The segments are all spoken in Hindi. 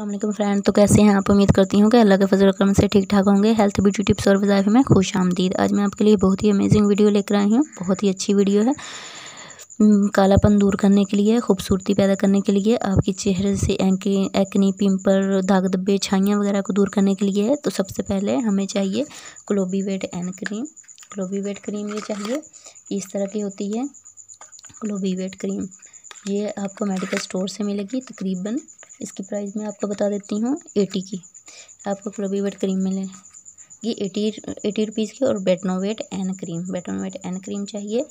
अल्लाह फ्रेंड तो कैसे हैं आप उम्मीद करती हूँ कि अल्लाह के फजल करम से ठीक ठाक होंगे हेल्थ ब्यूटी टिप्स और वजाइफ में खुश आमदीद आज मैं आपके लिए बहुत ही अमेजिंग वीडियो लेकर आई हूँ बहुत ही अच्छी वीडियो है कालापन दूर करने के लिए खूबसूरती पैदा करने के लिए आपके चेहरे से एक्नी पिंपल दाग धब्बे छाइयाँ वगैरह को दूर करने के लिए है तो सबसे पहले हमें चाहिए Clobevate N cream Clobevate cream ये चाहिए इस तरह की होती है क्लोबी वेट क्रीम ये आपको मेडिकल स्टोर से मिलेगी तकरीबन इसकी प्राइस मैं आपको बता देती हूँ एटी की आपको फ्लोबी वेट क्रीम मिले ये एटी एटी रुपीज़ की और Betnovate N cream Betnovate N cream चाहिए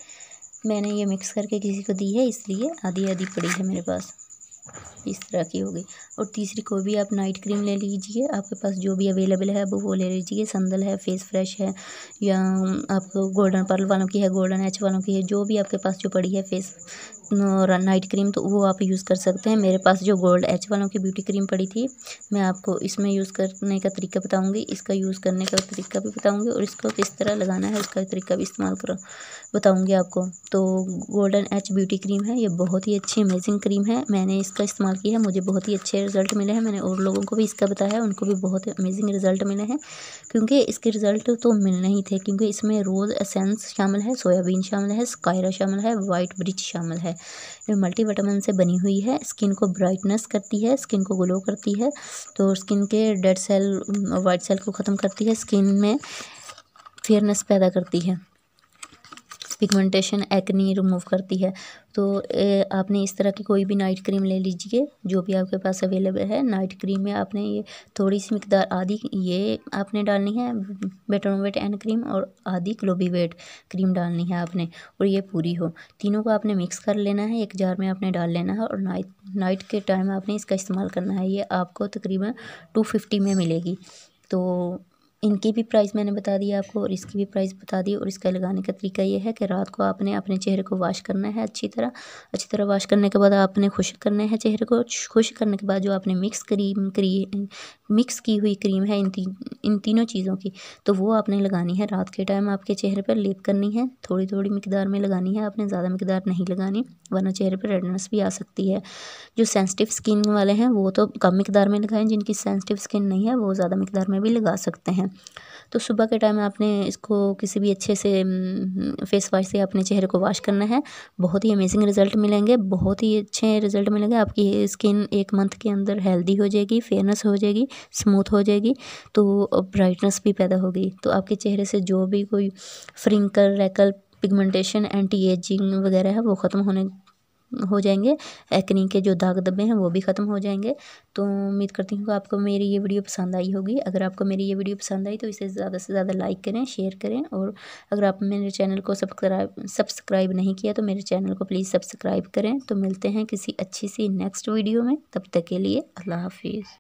मैंने ये मिक्स करके किसी को दी है इसलिए आधी आधी पड़ी है मेरे पास इस तरह की होगी और तीसरी कोई भी आप नाइट क्रीम ले लीजिए आपके पास जो भी अवेलेबल है वो वो ले लीजिए संदल है फेस फ्रेश है या आपको गोल्डन पर्ल वालों की है गोल्डन एच वालों की है जो भी आपके पास जो पड़ी है फेस और नाइट क्रीम तो वो आप यूज़ कर सकते हैं मेरे पास जो गोल्ड एच वालों की ब्यूटी क्रीम पड़ी थी मैं आपको इसमें यूज़ करने का तरीका बताऊँगी इसका यूज़ करने का तरीका भी बताऊँगी और इसको किस तरह लगाना है उसका तरीका भी इस्तेमाल कर बताऊँगी आपको तो गोल्डन एच ब्यूटी क्रीम है ये बहुत ही अच्छी अमेजिंग क्रीम है मैंने इस इसका इस्तेमाल किया है मुझे बहुत ही अच्छे रिज़ल्ट मिले हैं मैंने और लोगों को भी इसका बताया उनको भी बहुत अमेजिंग रिज़ल्ट मिले हैं क्योंकि इसके रिज़ल्ट तो मिलने ही थे क्योंकि इसमें रोज़ एसेंस शामिल है सोयाबीन शामिल है स्कायरा शामिल है वाइट ब्रिज शामिल है मल्टीविटामिन से बनी हुई है स्किन को ब्राइटनेस करती है स्किन को ग्लो करती है तो स्किन के डेड सेल वाइट सेल को ख़त्म करती है स्किन में फेयरनेस पैदा करती है पिगमेंटेशन एक्नी रिमूव करती है तो आपने इस तरह की कोई भी नाइट क्रीम ले लीजिए जो भी आपके पास अवेलेबल है नाइट क्रीम में आपने ये थोड़ी सी मकदार आधी ये आपने डालनी है बेटोनोवेट एंड क्रीम और आधी क्लोबीवेट क्रीम डालनी है आपने और ये पूरी हो तीनों को आपने मिक्स कर लेना है एक जार में आपने डाल लेना है और नाइट नाइट के टाइम आपने इसका इस्तेमाल करना है ये आपको तकरीबन टू फिफ्टी में मिलेगी तो इनकी भी प्राइस मैंने बता दी आपको और इसकी भी प्राइस बता दी और इसका लगाने का तरीका ये है कि रात को आपने अपने चेहरे को वाश करना है अच्छी तरह अच्छी तरह वाश करने के बाद आपने खुश करना है चेहरे को खुश करने के बाद जो आपने मिक्स क्रीम क्री मिक्स की हुई क्रीम है इन तीन इन तीनों चीज़ों की तो वो आपने लगानी है रात के टाइम आपके चेहरे पर लेप करनी है थोड़ी थोड़ी मकदार में लगानी है आपने ज़्यादा मकदार नहीं लगानी वरना चेहरे पर रेडनेस भी आ सकती है जो सेंसिटिव स्किन वाले हैं वो तो कम मकदार में लगाएं जिनकी सेंसिटिव स्किन नहीं है वो ज़्यादा मकदार में भी लगा सकते हैं तो सुबह के टाइम आपने इसको किसी भी अच्छे से फेस वाश से अपने चेहरे को वॉश करना है बहुत ही अमेजिंग रिज़ल्ट मिलेंगे बहुत ही अच्छे रिज़ल्ट मिलेंगे आपकी स्किन एक मंथ के अंदर हेल्दी हो जाएगी फेयरनेस हो जाएगी स्मूथ हो जाएगी तो ब्राइटनेस भी पैदा होगी तो आपके चेहरे से जो भी कोई freckle wrinkle pigmentation anti ageing वगैरह है वो ख़त्म होने हो जाएंगे एक्नी के जो दाग दबे हैं वो भी ख़त्म हो जाएंगे तो उम्मीद करती हूँ कि आपको मेरी ये वीडियो पसंद आई होगी अगर आपको मेरी ये वीडियो पसंद आई तो इसे ज़्यादा से ज़्यादा लाइक करें शेयर करें और अगर आप मेरे चैनल को सब्सक्राइब सब्सक्राइब नहीं किया तो मेरे चैनल को प्लीज़ सब्सक्राइब करें तो मिलते हैं किसी अच्छी सी नेक्स्ट वीडियो में तब तक के लिए अल्लाह हाफिज़